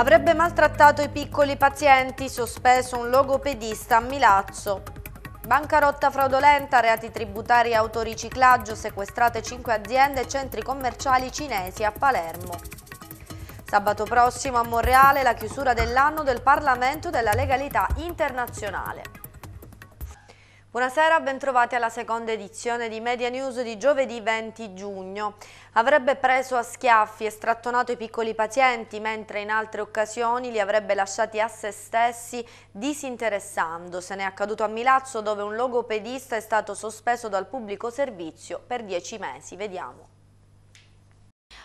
Avrebbe maltrattato i piccoli pazienti, sospeso un logopedista a Milazzo. Bancarotta fraudolenta, reati tributari e autoriciclaggio, sequestrate 5 aziende e centri commerciali cinesi a Palermo. Sabato prossimo a Monreale la chiusura dell'anno del Parlamento della Legalità Internazionale. Buonasera, bentrovati alla seconda edizione di Media News di giovedì 20 giugno. Avrebbe preso a schiaffi e strattonato i piccoli pazienti, mentre in altre occasioni li avrebbe lasciati a se stessi disinteressandosene. È accaduto a Milazzo dove un logopedista è stato sospeso dal pubblico servizio per dieci mesi. Vediamo.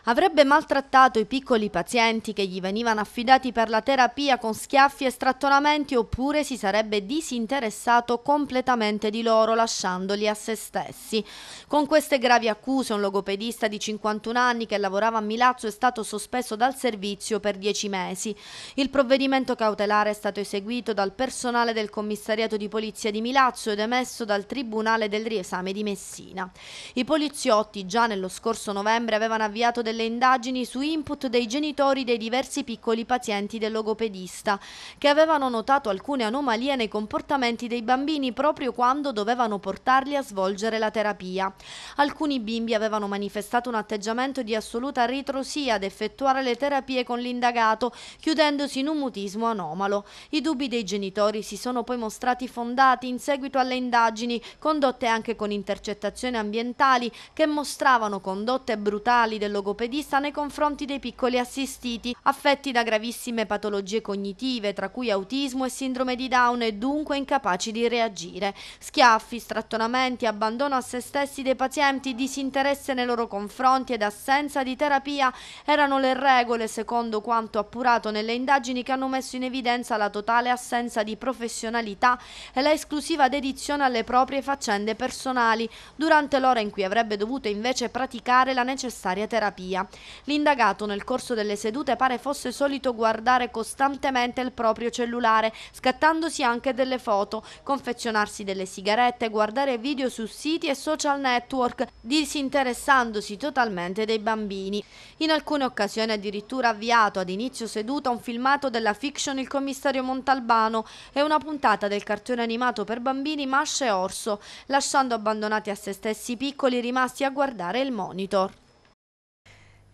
Avrebbe maltrattato i piccoli pazienti che gli venivano affidati per la terapia con schiaffi e strattonamenti oppure si sarebbe disinteressato completamente di loro lasciandoli a se stessi. Con queste gravi accuse un logopedista di 51 anni che lavorava a Milazzo è stato sospeso dal servizio per 10 mesi. Il provvedimento cautelare è stato eseguito dal personale del commissariato di polizia di Milazzo ed emesso dal Tribunale del Riesame di Messina. I poliziotti già nello scorso novembre avevano avviato delle delle indagini su input dei genitori dei diversi piccoli pazienti del logopedista, che avevano notato alcune anomalie nei comportamenti dei bambini proprio quando dovevano portarli a svolgere la terapia. Alcuni bimbi avevano manifestato un atteggiamento di assoluta ritrosia ad effettuare le terapie con l'indagato, chiudendosi in un mutismo anomalo. I dubbi dei genitori si sono poi mostrati fondati in seguito alle indagini, condotte anche con intercettazioni ambientali, che mostravano condotte brutali del logopedista logopedista nei confronti dei piccoli assistiti affetti da gravissime patologie cognitive, tra cui autismo e sindrome di Down e dunque incapaci di reagire. Schiaffi, strattonamenti, abbandono a se stessi dei pazienti, disinteresse nei loro confronti ed assenza di terapia erano le regole secondo quanto appurato nelle indagini che hanno messo in evidenza la totale assenza di professionalità e la esclusiva dedizione alle proprie faccende personali durante l'ora in cui avrebbe dovuto invece praticare la necessaria terapia. Italia. L'indagato nel corso delle sedute pare fosse solito guardare costantemente il proprio cellulare, scattandosi anche delle foto, confezionarsi delle sigarette, guardare video su siti e social network, disinteressandosi totalmente dei bambini. In alcune occasioni addirittura avviato ad inizio seduta un filmato della fiction Il commissario Montalbano e una puntata del cartone animato per bambini Masce e Orso, lasciando abbandonati a se stessi i piccoli rimasti a guardare il monitor.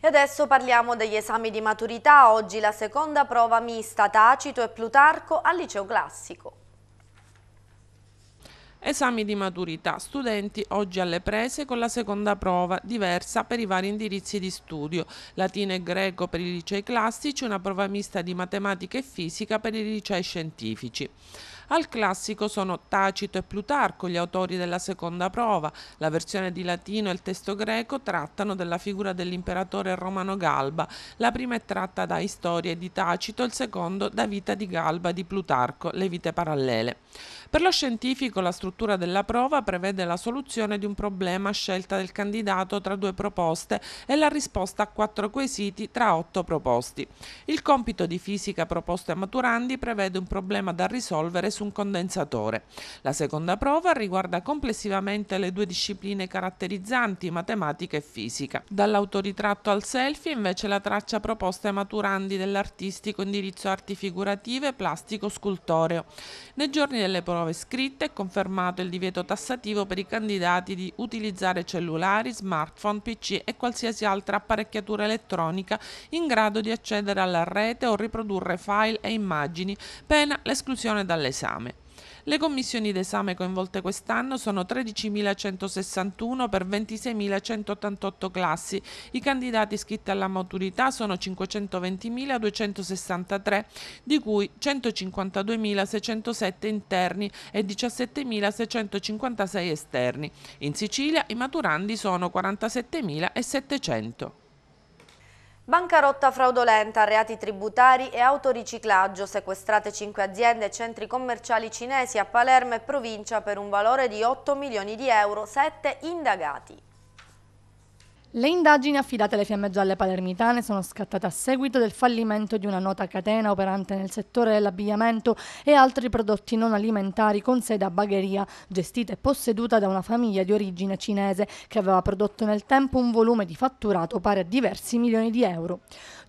E adesso parliamo degli esami di maturità, oggi la seconda prova mista Tacito e Plutarco al liceo classico. Esami di maturità. Studenti oggi alle prese con la seconda prova, diversa per i vari indirizzi di studio. Latino e greco per i licei classici, una prova mista di matematica e fisica per i licei scientifici. Al classico sono Tacito e Plutarco, gli autori della seconda prova. La versione di latino e il testo greco trattano della figura dell'imperatore romano Galba. La prima è tratta da Storie di Tacito, il secondo da Vita di Galba di Plutarco, le vite parallele. Per lo scientifico la struttura della prova prevede la soluzione di un problema scelta del candidato tra due proposte e la risposta a quattro quesiti tra otto proposti. Il compito di fisica proposto ai maturandi prevede un problema da risolvere su su un condensatore. La seconda prova riguarda complessivamente le due discipline caratterizzanti, matematica e fisica. Dall'autoritratto al selfie invece la traccia proposta ai maturandi dell'artistico indirizzo arti figurative, plastico, scultoreo. Nei giorni delle prove scritte è confermato il divieto tassativo per i candidati di utilizzare cellulari, smartphone, PC e qualsiasi altra apparecchiatura elettronica in grado di accedere alla rete o riprodurre file e immagini, pena l'esclusione dall'esame d'esame. Le commissioni d'esame coinvolte quest'anno sono 13.161 per 26.188 classi. I candidati iscritti alla maturità sono 520.263, di cui 152.607 interni e 17.656 esterni. In Sicilia i maturandi sono 47.700. Bancarotta fraudolenta, reati tributari e autoriciclaggio, sequestrate 5 aziende e centri commerciali cinesi a Palermo e provincia per un valore di 8 milioni di euro, 7 indagati. Le indagini affidate alle Fiamme Gialle palermitane sono scattate a seguito del fallimento di una nota catena operante nel settore dell'abbigliamento e altri prodotti non alimentari con sede a Bagheria, gestita e posseduta da una famiglia di origine cinese che aveva prodotto nel tempo un volume di fatturato pari a diversi milioni di euro.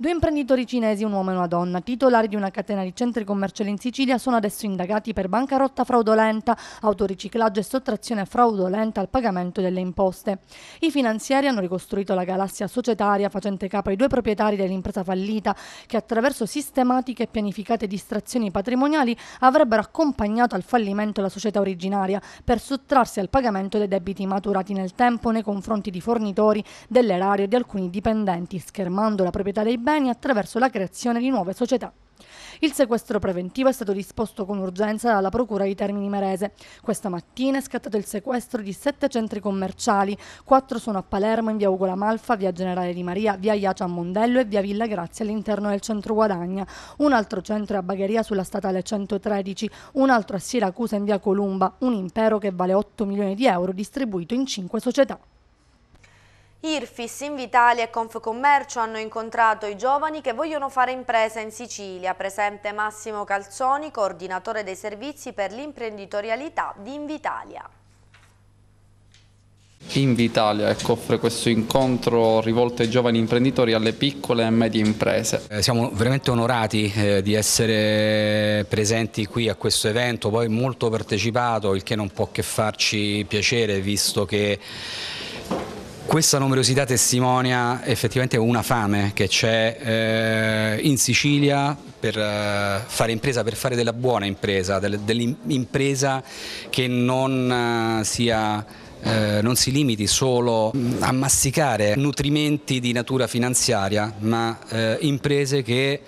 Due imprenditori cinesi, un uomo e una donna, titolari di una catena di centri commerciali in Sicilia, sono adesso indagati per bancarotta fraudolenta, autoriciclaggio e sottrazione fraudolenta al pagamento delle imposte. I finanzieri hanno ricostruito la galassia societaria facente capo ai due proprietari dell'impresa fallita che attraverso sistematiche e pianificate distrazioni patrimoniali avrebbero accompagnato al fallimento la società originaria per sottrarsi al pagamento dei debiti maturati nel tempo nei confronti di fornitori, dell'erario e di alcuni dipendenti, schermando la proprietà dei beni beni attraverso la creazione di nuove società. Il sequestro preventivo è stato disposto con urgenza dalla Procura di Termini Merese. Questa mattina è scattato il sequestro di sette centri commerciali. Quattro sono a Palermo, in via Ugola Malfa, via Generale di Maria, via Iacia a Mondello e via Villa Grazia all'interno del centro Guadagna. Un altro centro è a Bagheria sulla statale 113, un altro a Siracusa in via Columba, un impero che vale 8 milioni di euro distribuito in cinque società. Irfis, Invitalia e Confcommercio hanno incontrato i giovani che vogliono fare impresa in Sicilia, presente Massimo Calzoni, coordinatore dei servizi per l'imprenditorialità di Invitalia. Invitalia ecco, offre questo incontro rivolto ai giovani imprenditori alle piccole e medie imprese. Eh, siamo veramente onorati eh, di essere presenti qui a questo evento, poi molto partecipato, il che non può che farci piacere visto che questa numerosità testimonia effettivamente una fame che c'è eh, in Sicilia per eh, fare impresa, per fare della buona impresa, dell'impresa che non eh, sia eh, non si limiti solo mm, a masticare nutrimenti di natura finanziaria, ma eh, imprese che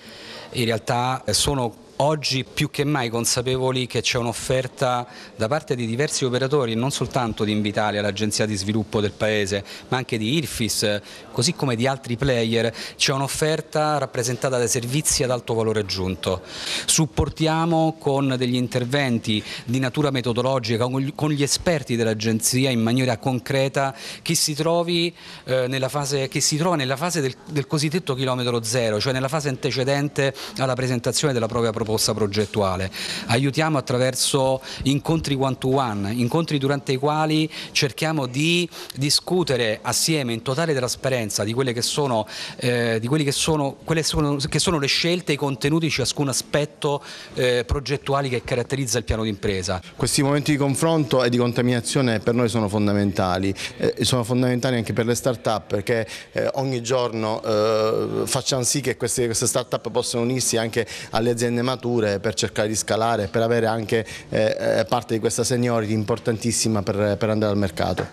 in realtà sono oggi più che mai consapevoli che c'è un'offerta da parte di diversi operatori, non soltanto di Invitalia, l'agenzia di sviluppo del paese, ma anche di Irfis, così come di altri player, c'è un'offerta rappresentata da servizi ad alto valore aggiunto. Supportiamo con degli interventi di natura metodologica, con gli esperti dell'agenzia in maniera concreta chi si, trovi, eh, nella fase, chi si trova nella fase del, del cosiddetto chilometro zero, cioè nella fase antecedente alla presentazione della propria proposta proposta progettuale. Aiutiamo attraverso incontri one to one, incontri durante i quali cerchiamo di discutere assieme in totale trasparenza di quelle che sono, eh, che sono, quelle sono, che sono le scelte e i contenuti di ciascun aspetto eh, progettuali che caratterizza il piano d'impresa. Questi momenti di confronto e di contaminazione per noi sono fondamentali, eh, sono fondamentali anche per le start-up perché eh, ogni giorno eh, facciamo sì che queste, queste start-up possano unirsi anche alle aziende madre nature per cercare di scalare e per avere anche eh, eh, parte di questa seniority importantissima per, per andare al mercato.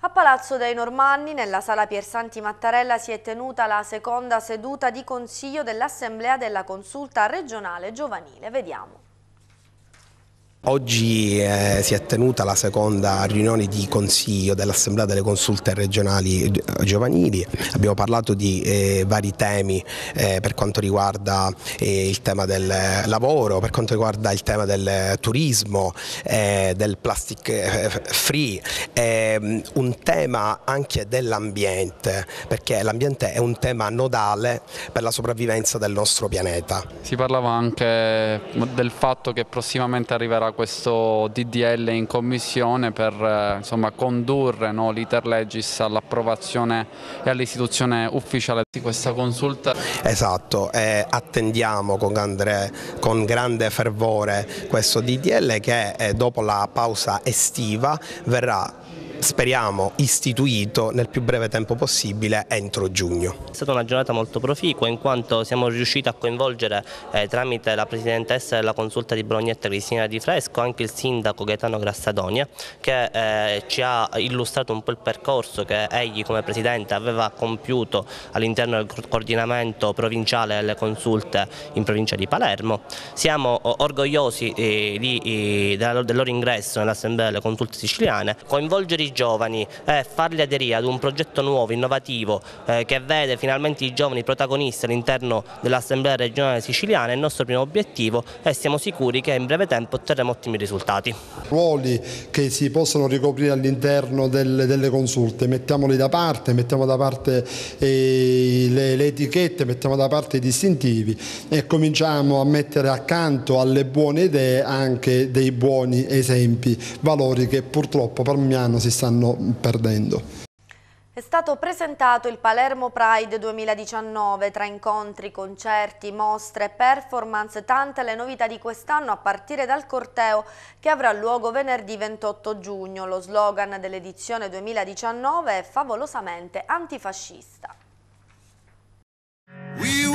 A Palazzo dei Normanni, nella sala Piersanti Mattarella, si è tenuta la seconda seduta di consiglio dell'Assemblea della Consulta regionale giovanile. Vediamo. Oggi eh, si è tenuta la seconda riunione di consiglio dell'Assemblea delle consulte regionali giovanili, abbiamo parlato di eh, vari temi eh, per quanto riguarda eh, il tema del lavoro, per quanto riguarda il tema del turismo, eh, del plastic eh, free, ehm, un tema anche dell'ambiente, perché l'ambiente è un tema nodale per la sopravvivenza del nostro pianeta. Si parlava anche del fatto che prossimamente arriverà questo DDL in commissione per eh, insomma, condurre no, l'iter legis all'approvazione e all'istituzione ufficiale di questa consulta. Esatto, eh, attendiamo con grande, con grande, fervore questo DDL che eh, dopo la pausa estiva verrà speriamo istituito nel più breve tempo possibile entro giugno. È stata una giornata molto proficua in quanto siamo riusciti a coinvolgere eh, tramite la Presidentessa della Consulta di Brognetta Cristina Di Fresco anche il Sindaco Gaetano Grassadonia che eh, ci ha illustrato un po' il percorso che egli come Presidente aveva compiuto all'interno del coordinamento provinciale delle consulte in provincia di Palermo. Siamo orgogliosi eh, di, eh, del loro ingresso nell'Assemblea delle Consulte Siciliane. Coinvolgere i giovani e eh, farli aderire ad un progetto nuovo, innovativo, eh, che vede finalmente i giovani protagonisti all'interno dell'Assemblea regionale siciliana è il nostro primo obiettivo e siamo sicuri che in breve tempo otterremo ottimi risultati. Ruoli che si possono ricoprire all'interno delle, delle, consulte, mettiamoli da parte, mettiamo da parte eh, le, le etichette, mettiamo da parte i distintivi e cominciamo a mettere accanto alle buone idee anche dei buoni esempi, valori che purtroppo per Miano si stanno perdendo. È stato presentato il Palermo Pride 2019 tra incontri, concerti, mostre, performance, tante le novità di quest'anno a partire dal corteo che avrà luogo venerdì 28 giugno. Lo slogan dell'edizione 2019 è favolosamente antifascista. We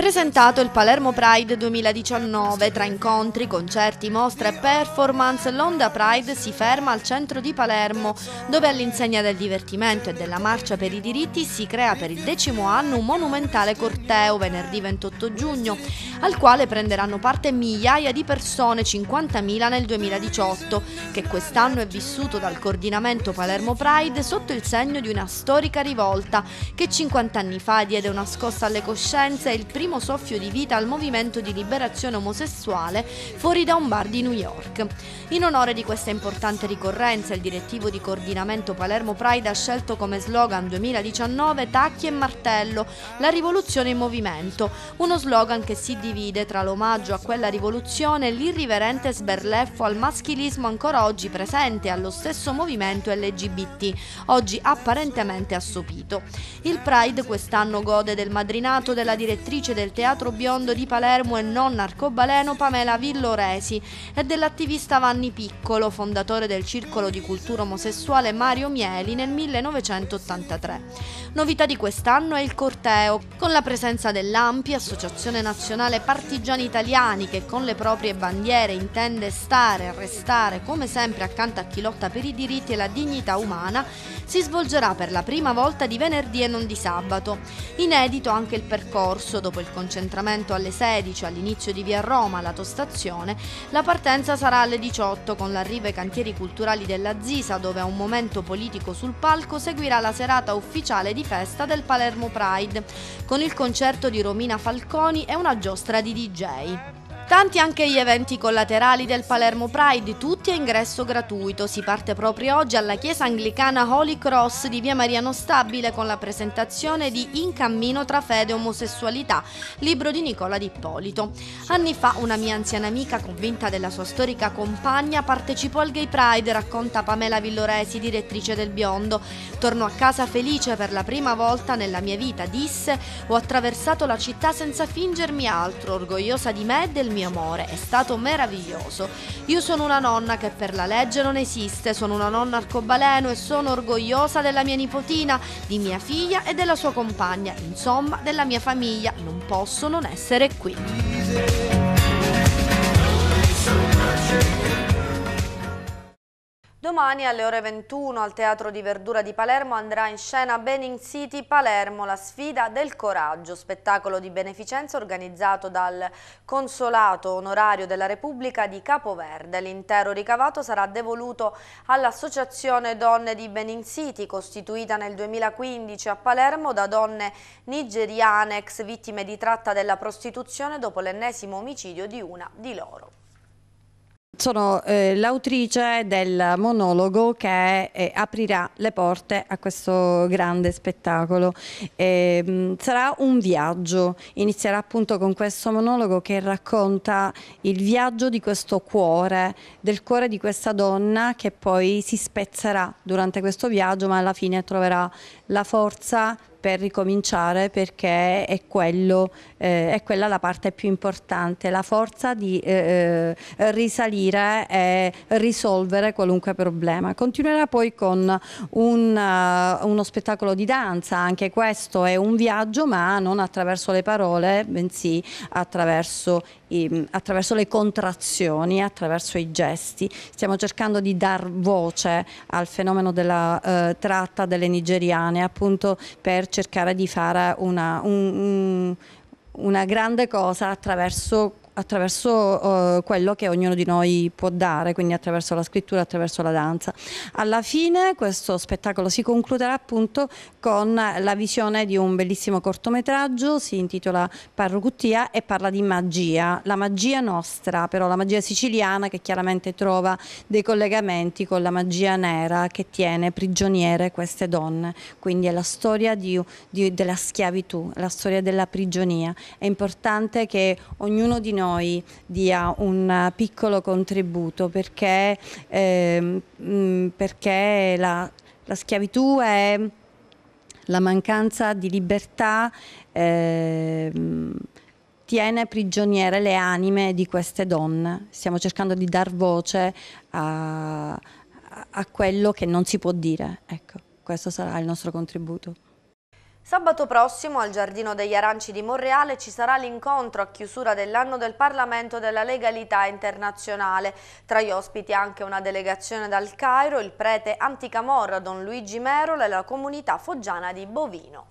presentato il Palermo Pride 2019. Tra incontri, concerti, mostre e performance, l'Onda Pride si ferma al centro di Palermo, dove all'insegna del divertimento e della marcia per i diritti si crea per il decimo anno un monumentale corteo venerdì 28 giugno al quale prenderanno parte migliaia di persone, 50.000 nel 2018, che quest'anno è vissuto dal coordinamento Palermo Pride sotto il segno di una storica rivolta che 50 anni fa diede una scossa alle coscienze e il primo soffio di vita al movimento di liberazione omosessuale fuori da un bar di New York. In onore di questa importante ricorrenza, il direttivo di coordinamento Palermo Pride ha scelto come slogan 2019 Tacchi e Martello, la rivoluzione in movimento, uno slogan che si divide divide tra l'omaggio a quella rivoluzione e l'irriverente sberleffo al maschilismo ancora oggi presente allo stesso movimento LGBT, oggi apparentemente assopito. Il Pride quest'anno gode del madrinato della direttrice del Teatro Biondo di Palermo e non arcobaleno Pamela Villoresi e dell'attivista Vanni Piccolo, fondatore del Circolo di Cultura Omosessuale Mario Mieli nel 1983. Novità di quest'anno è il corteo, con la presenza dell'AMPI, Associazione Nazionale partigiani italiani che con le proprie bandiere intende stare e restare come sempre accanto a chi lotta per i diritti e la dignità umana, si svolgerà per la prima volta di venerdì e non di sabato. Inedito anche il percorso, dopo il concentramento alle 16 all'inizio di via Roma, la tostazione, la partenza sarà alle 18 con l'arrivo ai cantieri culturali della Zisa dove a un momento politico sul palco seguirà la serata ufficiale di festa del Palermo Pride, con il concerto di Romina Falconi e una giostra mostra di DJ. Tanti anche gli eventi collaterali del Palermo Pride, tutti a ingresso gratuito. Si parte proprio oggi alla chiesa anglicana Holy Cross di via Mariano Stabile con la presentazione di In cammino tra fede e omosessualità, libro di Nicola Di Ippolito. Anni fa una mia anziana amica, convinta della sua storica compagna, partecipò al Gay Pride, racconta Pamela Villoresi, direttrice del Biondo. Tornò a casa felice per la prima volta nella mia vita, disse, ho attraversato la città senza fingermi altro, orgogliosa di me e del mio mio amore, è stato meraviglioso. Io sono una nonna che per la legge non esiste, sono una nonna arcobaleno e sono orgogliosa della mia nipotina, di mia figlia e della sua compagna, insomma della mia famiglia. Non posso non essere qui. Domani alle ore 21 al Teatro di Verdura di Palermo andrà in scena Benin City Palermo, la sfida del coraggio, spettacolo di beneficenza organizzato dal Consolato Onorario della Repubblica di Capoverde. L'intero ricavato sarà devoluto all'Associazione Donne di Benin City, costituita nel 2015 a Palermo da donne nigeriane ex vittime di tratta della prostituzione dopo l'ennesimo omicidio di una di loro sono eh, l'autrice del monologo che eh, aprirà le porte a questo grande spettacolo. Eh, sarà un viaggio, inizierà appunto con questo monologo che racconta il viaggio di questo cuore, del cuore di questa donna che poi si spezzerà durante questo viaggio ma alla fine troverà la forza per ricominciare perché è, quello, eh, è quella la parte più importante, la forza di eh, eh risalire e risolvere qualunque problema. Continuerà poi con un, uh, uno spettacolo di danza, anche questo è un viaggio ma non attraverso le parole bensì attraverso ehm, attraverso le contrazioni, attraverso i gesti. Stiamo cercando di dar voce al fenomeno della eh, tratta delle nigeriane appunto per cercare di fare una, un, un, una grande cosa attraverso attraverso eh, quello che ognuno di noi può dare, quindi attraverso la scrittura, attraverso la danza. Alla fine questo spettacolo si concluderà appunto con la visione di un bellissimo cortometraggio, si intitola Parrucuttia e parla di magia, la magia nostra, però la magia siciliana che chiaramente trova dei collegamenti con la magia nera che tiene prigioniere queste donne, quindi è la storia di, di, della schiavitù, la storia della prigionia. È importante che ognuno di noi noi dia un piccolo contributo perché, eh, perché la, la schiavitù è la mancanza di libertà eh, tiene prigioniere le anime di queste donne. Stiamo cercando di dar voce a, a quello che non si può dire. Ecco, questo sarà il nostro contributo. Sabato prossimo al Giardino degli Aranci di Monreale ci sarà l'incontro a chiusura dell'anno del Parlamento della Legalità Internazionale. Tra gli ospiti anche una delegazione dal Cairo, il prete anticamorra Don Luigi Merola e la comunità foggiana di Bovino.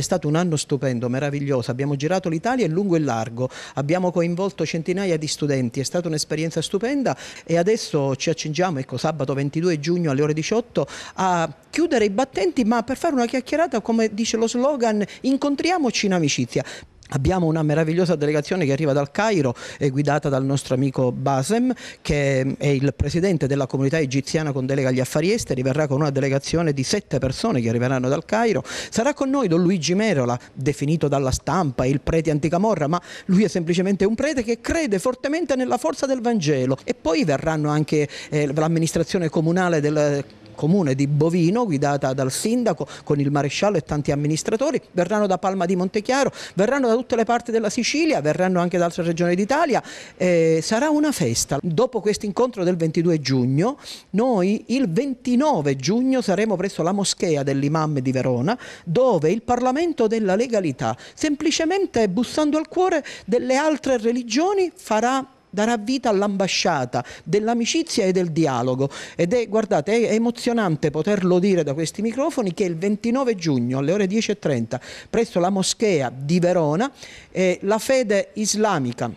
È stato un anno stupendo, meraviglioso. Abbiamo girato l'Italia in lungo e largo, abbiamo coinvolto centinaia di studenti, è stata un'esperienza stupenda e adesso ci accingiamo, ecco, sabato 22 giugno alle ore 18 a chiudere i battenti, ma per fare una chiacchierata, come dice lo slogan, incontriamoci in amicizia. Abbiamo una meravigliosa delegazione che arriva dal Cairo, è eh, guidata dal nostro amico Basem, che eh, è il presidente della comunità egiziana con delega agli affari esteri, verrà con una delegazione di sette persone che arriveranno dal Cairo. Sarà con noi Don Luigi Merola, definito dalla stampa il prete anticamorra, ma lui è semplicemente un prete che crede fortemente nella forza del Vangelo. E poi verranno anche eh, l'amministrazione comunale del Cairo comune di Bovino guidata dal sindaco con il maresciallo e tanti amministratori, verranno da Palma di Montechiaro, verranno da tutte le parti della Sicilia, verranno anche da altre regioni d'Italia, eh, sarà una festa. Dopo questo incontro del 22 giugno, noi il 29 giugno saremo presso la moschea dell'imam di Verona, dove il Parlamento della legalità, semplicemente bussando al cuore delle altre religioni, farà darà vita all'ambasciata dell'amicizia e del dialogo ed è, guardate, è emozionante poterlo dire da questi microfoni che il 29 giugno alle ore 10.30 presso la moschea di Verona eh, la fede islamica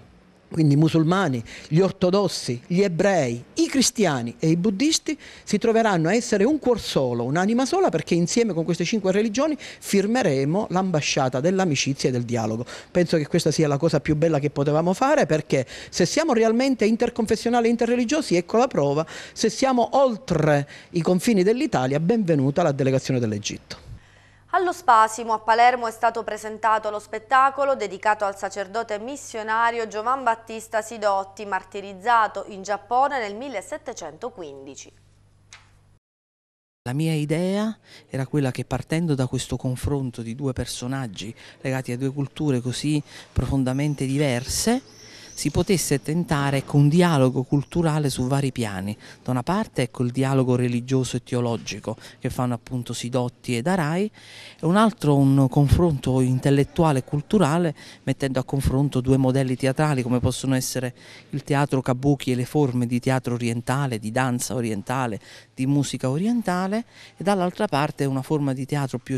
quindi i musulmani, gli ortodossi, gli ebrei, i cristiani e i buddisti si troveranno a essere un cuor solo, un'anima sola, perché insieme con queste cinque religioni firmeremo l'ambasciata dell'amicizia e del dialogo. Penso che questa sia la cosa più bella che potevamo fare, perché se siamo realmente interconfessionali e interreligiosi, ecco la prova, se siamo oltre i confini dell'Italia, benvenuta la delegazione dell'Egitto. Allo Spasimo a Palermo è stato presentato lo spettacolo dedicato al sacerdote missionario Giovan Battista Sidotti, martirizzato in Giappone nel 1715. La mia idea era quella che partendo da questo confronto di due personaggi legati a due culture così profondamente diverse, si potesse tentare con un dialogo culturale su vari piani. Da una parte ecco, il dialogo religioso e teologico che fanno appunto Sidotti e Arai, e un altro un confronto intellettuale e culturale mettendo a confronto due modelli teatrali come possono essere il teatro kabuki e le forme di teatro orientale, di danza orientale, di musica orientale e dall'altra parte una forma di teatro più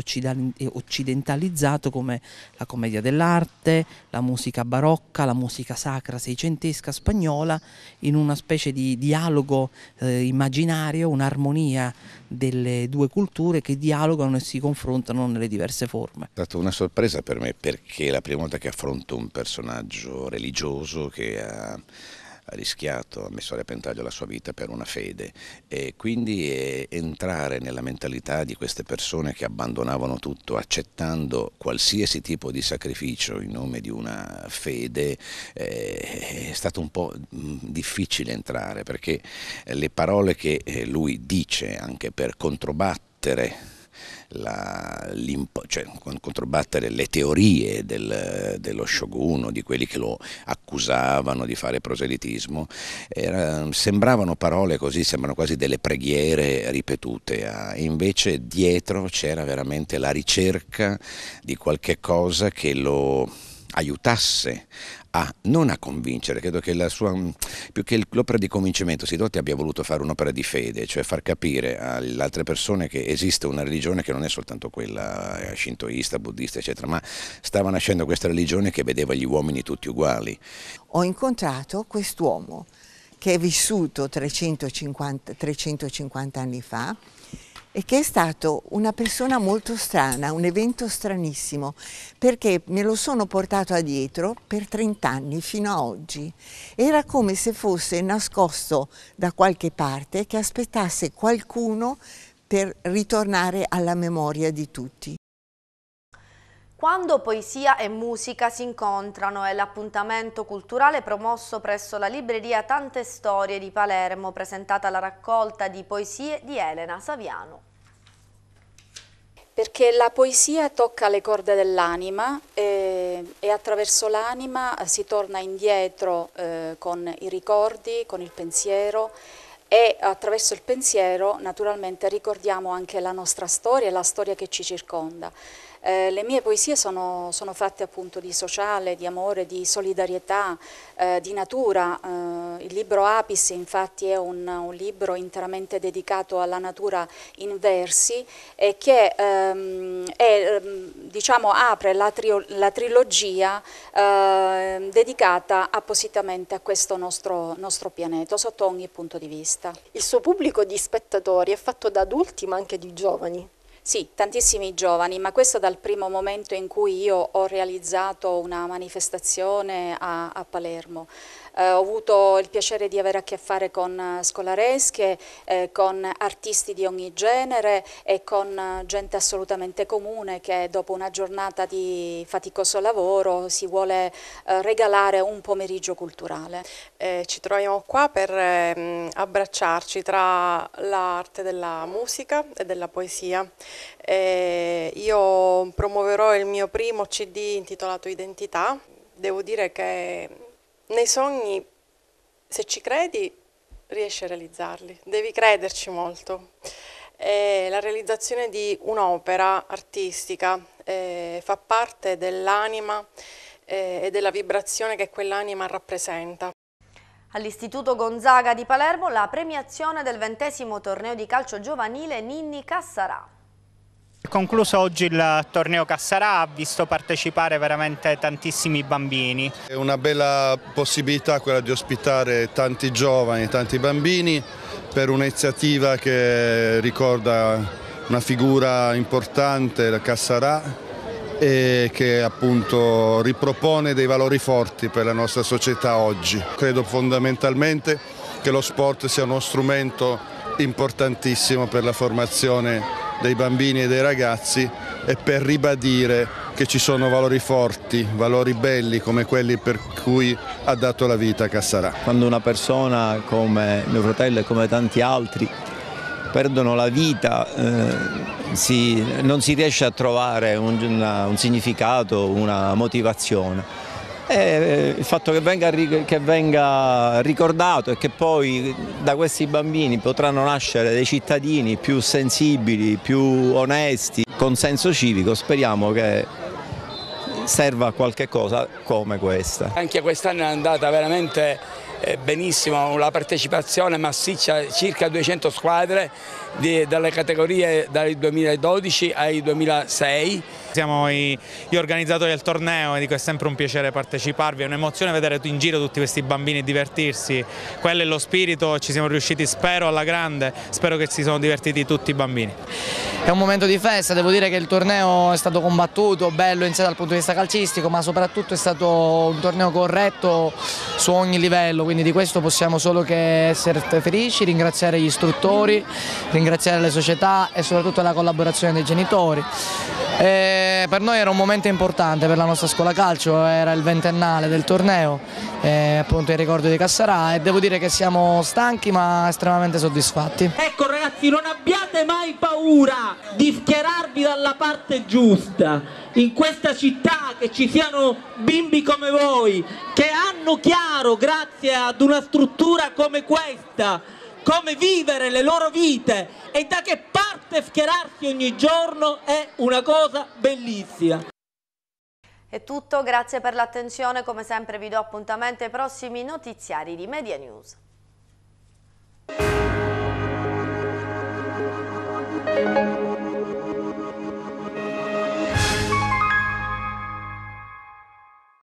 occidentalizzato come la commedia dell'arte, la musica barocca, la musica sacra sacra seicentesca spagnola in una specie di dialogo eh, immaginario, un'armonia delle due culture che dialogano e si confrontano nelle diverse forme. È stata una sorpresa per me perché è la prima volta che affronto un personaggio religioso che ha ha rischiato, ha messo a repentaglio la sua vita per una fede e quindi eh, entrare nella mentalità di queste persone che abbandonavano tutto accettando qualsiasi tipo di sacrificio in nome di una fede eh, è stato un po' mm, difficile entrare perché eh, le parole che lui dice anche per controbattere la, cioè, controbattere le teorie del, dello shogun di quelli che lo accusavano di fare proselitismo, era, sembravano parole così, sembrano quasi delle preghiere ripetute, a, ah. invece dietro c'era veramente la ricerca di qualche cosa che lo aiutasse a non a convincere, credo che la sua, mm, più che l'opera di convincimento Sidotti abbia voluto fare un'opera di fede, cioè far capire alle altre persone che esiste una religione che non è soltanto quella eh, shintoista, buddista, eccetera, ma stava nascendo questa religione che vedeva gli uomini tutti uguali. Ho incontrato quest'uomo che è vissuto 350, 350 anni fa, e che è stato una persona molto strana, un evento stranissimo, perché me lo sono portato addietro per 30 anni fino a oggi. Era come se fosse nascosto da qualche parte che aspettasse qualcuno per ritornare alla memoria di tutti. Quando poesia e musica si incontrano è l'appuntamento culturale promosso presso la libreria Tante Storie di Palermo, presentata la raccolta di poesie di Elena Saviano. Perché la poesia tocca le corde dell'anima eh, e attraverso l'anima si torna indietro eh, con i ricordi, con il pensiero e attraverso il pensiero naturalmente ricordiamo anche la nostra storia e la storia che ci circonda. Eh, le mie poesie sono, sono, fatte appunto di sociale, di amore, di solidarietà, eh, di natura. Eh, il libro Apis infatti è un, un, libro interamente dedicato alla natura in versi e che ehm, è, ehm, diciamo, apre la, trio, la trilogia ehm, dedicata appositamente a questo nostro, nostro pianeta sotto ogni punto di vista. Il suo pubblico di spettatori è fatto da adulti ma anche di giovani. Sì, tantissimi giovani, ma questo dal primo momento in cui io ho realizzato una manifestazione a, a Palermo. Eh, ho avuto il piacere di avere a che fare con eh, scolaresche, eh, con artisti di ogni genere e con eh, gente assolutamente comune che dopo una giornata di faticoso lavoro si vuole eh, regalare un pomeriggio culturale. Eh, ci troviamo qua per ehm, abbracciarci tra l'arte della musica e della poesia. io promuoverò il mio primo CD intitolato Identità. Devo dire che nei sogni, se ci credi, riesci a realizzarli, devi crederci molto. E la realizzazione di un'opera artistica eh, fa parte dell'anima eh, e della vibrazione che quell'anima rappresenta. All'Istituto Gonzaga di Palermo la premiazione del ventesimo torneo di calcio giovanile Ninni Cassarà. Concluso oggi il torneo Cassarà, ha visto partecipare veramente tantissimi bambini. È una bella possibilità quella di ospitare tanti giovani, tanti bambini per un'iniziativa che ricorda una figura importante, la Cassarà, e che appunto ripropone dei valori forti per la nostra società oggi. Credo fondamentalmente che lo sport sia uno strumento importantissimo per la formazione dei bambini e dei ragazzi e per ribadire che ci sono valori forti, valori belli come quelli per cui ha dato la vita a Cassarà. Quando una persona come mio fratello e come tanti altri perdono la vita eh, si, non si riesce a trovare un, una, un significato, una motivazione e eh, eh, il fatto che venga, che venga, ricordato e che poi da questi bambini potranno nascere dei cittadini più sensibili, più onesti, con senso civico, speriamo che serva a qualche cosa come questa. Anche quest'anno è andata veramente eh, benissimo la partecipazione massiccia, circa 200 squadre di, dalle categorie dal 2012 ai 2006 siamo i, gli organizzatori del torneo e dico è sempre un piacere parteciparvi, è un'emozione vedere in giro tutti questi bambini divertirsi, quello è lo spirito, ci siamo riusciti spero alla grande, spero che si sono divertiti tutti i bambini. È un momento di festa, devo dire che il torneo è stato combattuto, bello in sé dal punto di vista calcistico, ma soprattutto è stato un torneo corretto su ogni livello, quindi di questo possiamo solo che essere felici, ringraziare gli istruttori, ringraziare le società e soprattutto la collaborazione dei genitori. E eh, eh, per noi era un momento importante per la nostra scuola calcio, era il ventennale del torneo, eh, appunto il ricordo di Cassarà e devo dire che siamo stanchi ma estremamente soddisfatti. Ecco ragazzi non abbiate mai paura di schierarvi dalla parte giusta, in questa città che ci siano bimbi come voi che hanno chiaro grazie ad una struttura come questa come vivere le loro vite e da che parte schierarsi ogni giorno è una cosa bellissima. È tutto, grazie per l'attenzione, come sempre vi do appuntamento ai prossimi notiziari di Media News.